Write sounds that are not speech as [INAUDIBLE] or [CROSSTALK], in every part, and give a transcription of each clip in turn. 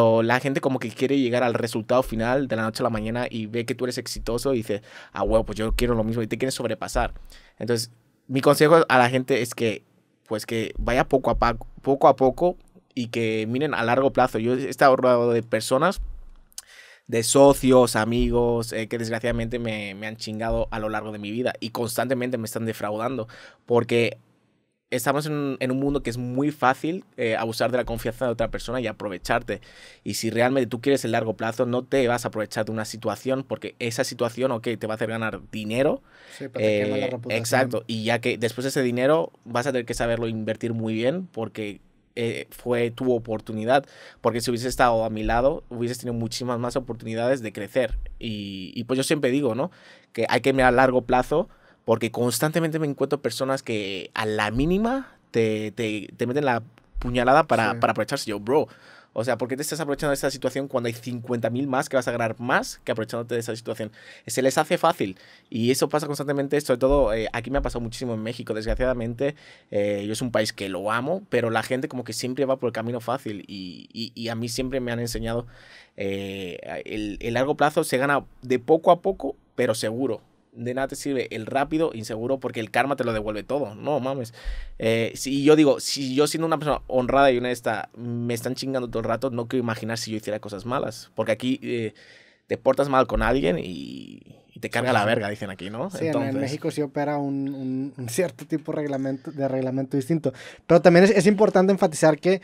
la gente como que quiere llegar al resultado final de la noche a la mañana y ve que tú eres exitoso y dice, ah, huevo, pues yo quiero lo mismo y te quieres sobrepasar. Entonces, mi consejo a la gente es que, pues que vaya poco a, poco poco, a poco y que miren a largo plazo. Yo he estado rodeado de personas, de socios, amigos, eh, que desgraciadamente me, me han chingado a lo largo de mi vida y constantemente me están defraudando porque estamos en, un mundo que es muy fácil eh, abusar de la confianza de otra persona y aprovecharte. Y si realmente tú quieres el largo plazo, no te vas a aprovechar de una situación porque esa situación, ok, te va a hacer ganar dinero. Sí, eh, Exacto. Y ya que después de ese dinero vas a tener que saberlo invertir muy bien porque eh, fue tu oportunidad, porque si hubieses estado a mi lado, hubieses tenido muchísimas más oportunidades de crecer. Y, y pues yo siempre digo, ¿no? Que hay que mirar a largo plazo porque constantemente me encuentro personas que a la mínima te, te, te meten la puñalada para, para aprovecharse. Yo, bro, o sea, ¿por qué te estás aprovechando de esa situación cuando hay 50.000 más que vas a ganar más que aprovechándote de esa situación? Se les hace fácil y eso pasa constantemente, sobre todo eh, aquí me ha pasado muchísimo en México, desgraciadamente. Eh, yo es un país que lo amo, pero la gente como que siempre va por el camino fácil y, y, y a mí siempre me han enseñado eh, el, el largo plazo se gana de poco a poco, pero seguro de nada te sirve el rápido, inseguro, porque el karma te lo devuelve todo. No mames. Eh, si yo digo, si yo siendo una persona honrada y honesta me están chingando todo el rato, no quiero imaginar si yo hiciera cosas malas. Porque aquí eh, te portas mal con alguien y, te carga la verga, dicen aquí, ¿no? Sí, Entonces... en México sí opera un, cierto tipo de reglamento, de reglamento distinto. Pero también es importante enfatizar que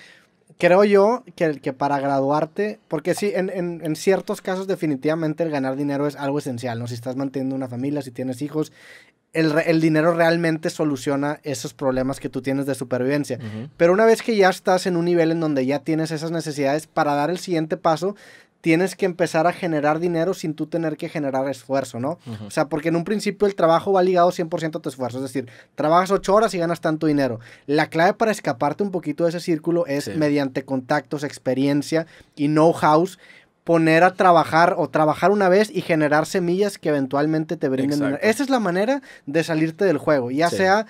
creo yo que, el, que para graduarte, porque sí, en, ciertos casos definitivamente el ganar dinero es algo esencial, ¿no? Si estás manteniendo una familia, si tienes hijos, el, dinero realmente soluciona esos problemas que tú tienes de supervivencia. Pero una vez que ya estás en un nivel en donde ya tienes esas necesidades, para dar el siguiente paso, tienes que empezar a generar dinero sin tú tener que generar esfuerzo, ¿no? O sea, porque en un principio el trabajo va ligado 100% a tu esfuerzo, es decir, trabajas ocho horas y ganas tanto dinero. La clave para escaparte un poquito de ese círculo es mediante contactos, experiencia y know how poner a trabajar o trabajar una vez y generar semillas que eventualmente te brinden dinero. Esa es la manera de salirte del juego, ya sea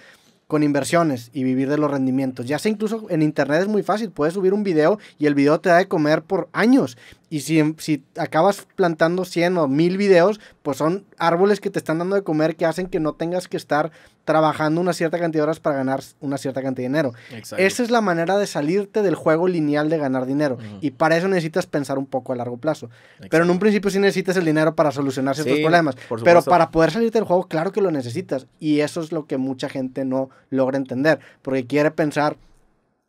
con inversiones y vivir de los rendimientos. Ya sea incluso en internet es muy fácil, puedes subir un video y el video te da de comer por años y si, acabas plantando 100 o 1000 videos, pues son árboles que te están dando de comer que hacen que no tengas que estar trabajando una cierta cantidad de horas para ganar una cierta cantidad de dinero. Esa es la manera de salirte del juego lineal de ganar dinero. Y para eso necesitas pensar un poco a largo plazo. Pero en un principio sí necesitas el dinero para solucionar ciertos problemas. Pero para poder salirte del juego, claro que lo necesitas. Y eso es lo que mucha gente no logra entender. Porque quiere pensar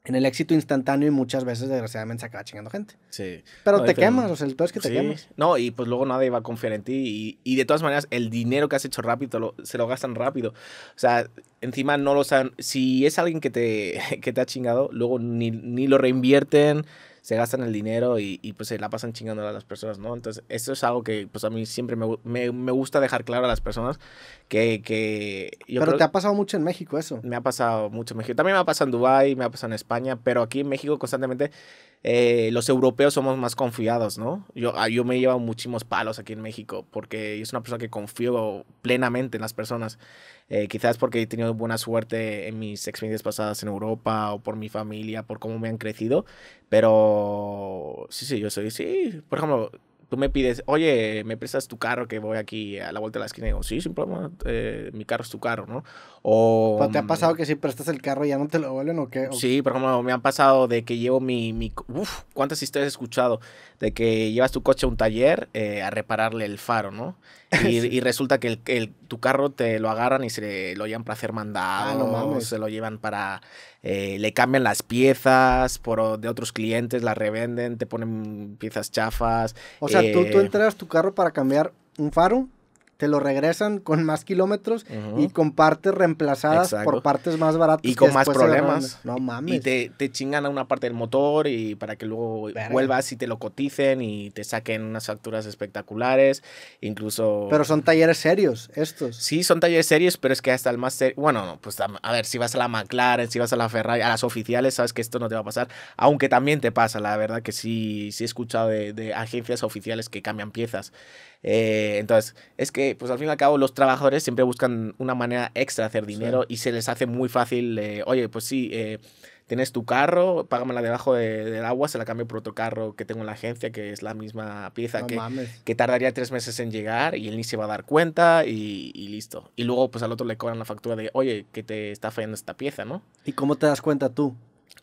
en el éxito instantáneo y muchas veces desgraciadamente se acaba chingando gente. Sí. Pero te quemas, o sea, el peor es que te quemas. No, y pues luego nadie va a confiar en ti y, de todas maneras el dinero que has hecho rápido se lo gastan rápido. O sea, encima no lo saben, si es alguien que te, [LAUGHS] que te ha chingado, luego ni, ni lo reinvierten se gastan el dinero y, y pues se la pasan chingando a las personas, ¿no? Entonces, eso es algo que pues a mí siempre me, gusta dejar claro a las personas que... que yo pero te ha pasado mucho en México eso. Me ha pasado mucho en México. También me ha pasado en Dubái, me ha pasado en España, pero aquí en México constantemente eh, los europeos somos más confiados, ¿no? Yo, ah, yo me he llevado muchísimos palos aquí en México porque es una persona que confío plenamente en las personas. Eh, quizás porque he tenido buena suerte en mis experiencias pasadas en Europa o por mi familia, por cómo me han crecido. Pero sí, sí, yo soy, sí. Por ejemplo, tú me pides, oye, me prestas tu carro que voy aquí a la vuelta de la esquina. Y digo, sí, sin problema, eh, mi carro es tu carro, ¿no? O, ¿Te ha mm, pasado que si prestas el carro ya no te lo vuelven o qué? sí, por ejemplo, me han pasado de que llevo mi... uf, ¿cuántas historias he escuchado? De que llevas tu coche a un taller eh, a repararle el faro, ¿no? [LAUGHS] Y, resulta que tu carro te lo agarran y se lo llevan para hacer ah, mandado, se lo llevan para eh, le cambian las piezas por, de otros clientes, las revenden, te ponen piezas chafas. O sea, tú, tú eh, entregas tu carro para cambiar un faro te lo regresan con más kilómetros y con partes reemplazadas por partes más baratas. Y con más problemas. No mames. Y te, te, chingan a una parte del motor y para que luego vuelvas y te lo coticen y te saquen unas facturas espectaculares, incluso... Pero son talleres serios estos. Sí, son talleres serios, pero es que hasta el más serio... Bueno, no, pues a ver, si vas a la McLaren, si vas a la Ferrari, a las oficiales, sabes que esto no te va a pasar, aunque también te pasa, la verdad que sí, sí he escuchado de, de agencias oficiales que cambian piezas eh, entonces, es que, pues al fin y al cabo, los trabajadores siempre buscan una manera extra de hacer dinero y se les hace muy fácil, oye, pues sí, eh, tienes tu carro, págamela debajo del agua, se la cambio por otro carro que tengo en la agencia, que es la misma pieza que, tardaría tres meses en llegar y él ni se va a dar cuenta y, listo. Y luego, pues al otro le cobran la factura de, oye, que te está fallando esta pieza, ¿no? ¿Y cómo te das cuenta tú?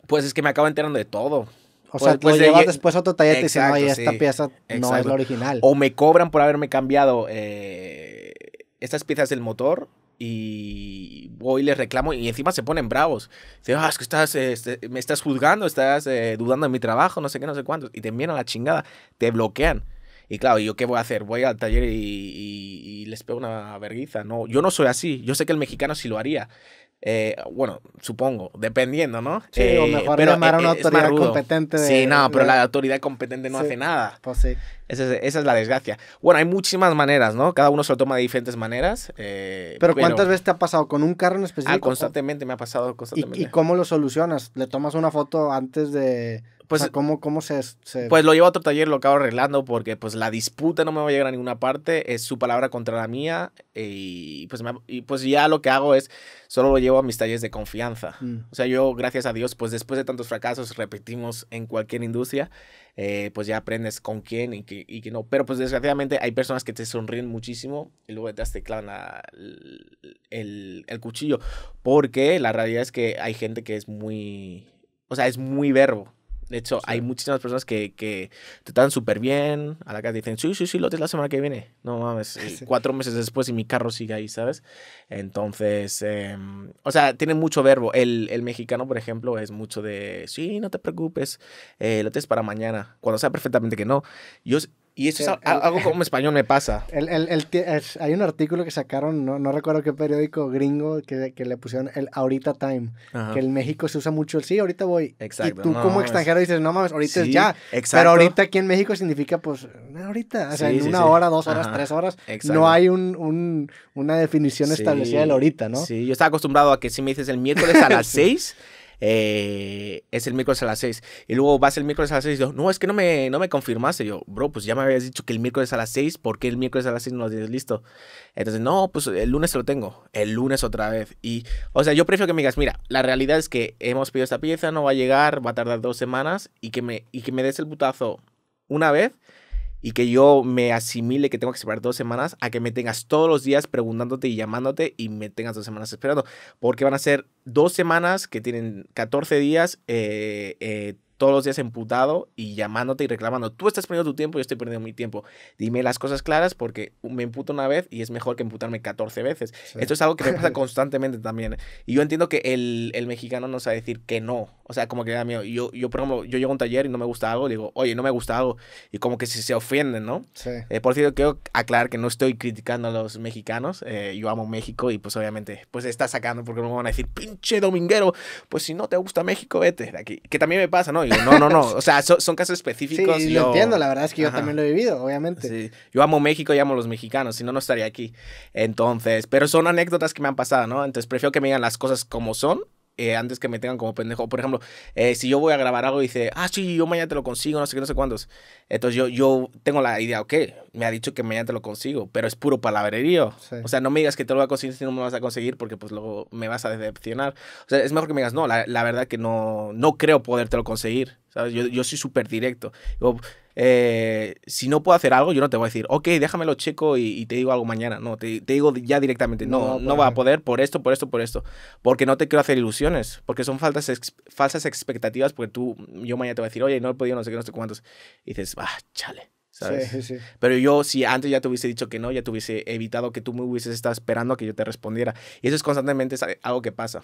Pues es que me acabo enterando de todo. O sea, pues, pues, lo después otro taller y esta pieza no es la original. O me cobran por haberme cambiado eh, estas piezas del motor y voy y les reclamo y encima se ponen bravos. Dicen, ah, que estás, este, me estás juzgando, estás eh, dudando de mi trabajo, no sé qué, no sé cuánto. Y te envían a la chingada, te bloquean. Y claro, ¿yo qué voy a hacer? Voy al taller y, les pego una verguiza. No, yo no soy así. Yo sé que el mexicano sí lo haría. Eh, bueno, supongo, dependiendo, ¿no? Sí, eh, pero llamar a una eh, autoridad competente. sí, no, pero la autoridad competente no hace nada. Pues sí. Esa es, la desgracia. Bueno, hay muchísimas maneras, ¿no? Cada uno se lo toma de diferentes maneras. pero, ¿cuántas veces te ha pasado con un carro en específico? Ah, constantemente me ha pasado constantemente. ¿Y, cómo lo solucionas? ¿Le tomas una foto antes de pues, ¿cómo, cómo se, Pues lo llevo a otro taller, lo acabo arreglando porque pues la disputa no me va a llegar a ninguna parte, es su palabra contra la mía eh, y pues, y, pues ya lo que hago es, solo lo llevo a mis talleres de confianza. Mm. O sea, yo gracias a Dios, pues después de tantos fracasos, repetimos en cualquier industria, eh, pues ya aprendes con quién y que, y no. Pero pues desgraciadamente hay personas que te sonríen muchísimo y luego te clavan el, el cuchillo porque la realidad es que hay gente que es muy... O sea, es muy verbo. De hecho, hay muchísimas personas que, que te tratan súper bien, a la que dicen, sí, sí, sí, lo tienes la semana que viene. No mames, cuatro meses después y mi carro sigue ahí, ¿sabes? Entonces, em, o sea, tiene mucho verbo. El, el, mexicano, por ejemplo, es mucho de, sí, no te preocupes, eh, lo tienes para mañana, cuando sea perfectamente que no. Yo, y eso es eh, algo como [LAUGHS] español me pasa. El, hay un artículo que sacaron, no, recuerdo qué periódico gringo, que, le pusieron el ahorita time. Que en México se usa mucho el sí, ahorita voy. Exacto. Y tú como extranjero dices, no mames, ahorita es ya. Pero ahorita aquí en México significa, pues, ahorita. O sea, en una hora, dos horas, tres horas. No hay una definición establecida del ahorita, ¿no? Sí, yo estaba acostumbrado a que si me dices el miércoles a las [LAUGHS] seis. Eh, es el miércoles a las 6. Y luego vas el miércoles a las 6 y yo, no, es que no me, no me confirmaste. yo, bro, pues ya me habías dicho que el miércoles a las 6, ¿por qué el miércoles a las 6 no lo tienes listo? Entonces, no, pues el lunes lo tengo, el lunes otra vez. Y, o sea, yo prefiero que me digas, mira, la realidad es que hemos pedido esta pieza, no va a llegar, va a tardar dos semanas y que me, y que me des el putazo una vez y que yo me asimile que tengo que esperar dos semanas a que me tengas todos los días preguntándote y llamándote y me tengas dos semanas esperando. Porque van a ser dos semanas que tienen 14 días, eh, eh todos los días emputado y llamándote y reclamando, tú estás perdiendo tu tiempo y yo estoy perdiendo mi tiempo. Dime las cosas claras porque me emputo una vez y es mejor que emputarme 14 veces. Esto es algo que me pasa [LAUGHS] constantemente también. ¿eh? Y yo entiendo que el, el, mexicano no sabe decir que no. O sea, como que da miedo. Yo, yo, por ejemplo, yo llego a un taller y no me gusta algo, digo, oye, no me gusta algo. Y como que se, se ofenden, ¿no? Eh, por cierto, quiero aclarar que no estoy criticando a los mexicanos. Eh, yo amo México y pues obviamente, pues está sacando porque me van a decir, pinche dominguero, pues si no te gusta México, vete de aquí. Que también me pasa, ¿no? no, no, no. O sea, son casos específicos. yo... lo entiendo, la verdad es que yo también lo he vivido, obviamente. Yo amo México y amo a los mexicanos, si no, no estaría aquí. Entonces, pero son anécdotas que me han pasado, ¿no? Entonces, prefiero que me digan las cosas como son eh, antes que me tengan como pendejo. Por ejemplo, eh, si yo voy a grabar algo y dice, ah, sí, yo mañana te lo consigo, no sé qué, no sé cuántos. Entonces yo, yo tengo la idea, ok, me ha dicho que mañana te lo consigo, pero es puro palabrerío. O sea, no me digas que te lo voy a conseguir si no me vas a conseguir porque pues luego me vas a decepcionar. O sea, es mejor que me digas, no, la, la verdad que no, no creo podértelo conseguir. Yo, yo soy súper directo. Eh, si no puedo hacer algo, yo no te voy a decir, ok, déjamelo checo y, y te digo algo mañana. No, te, digo ya directamente, no, no, va a poder por esto, por esto, por esto. Porque no te quiero hacer ilusiones, porque son falsas falsas expectativas, porque tú, yo mañana te voy a decir, oye, no he podido, no sé qué, no sé cuántos. Y dices, ah, chale. ¿sabes? Sí, sí. Pero yo, si antes ya te hubiese dicho que no, ya te hubiese evitado que tú me hubieses estado esperando a que yo te respondiera. Y eso es constantemente algo que pasa.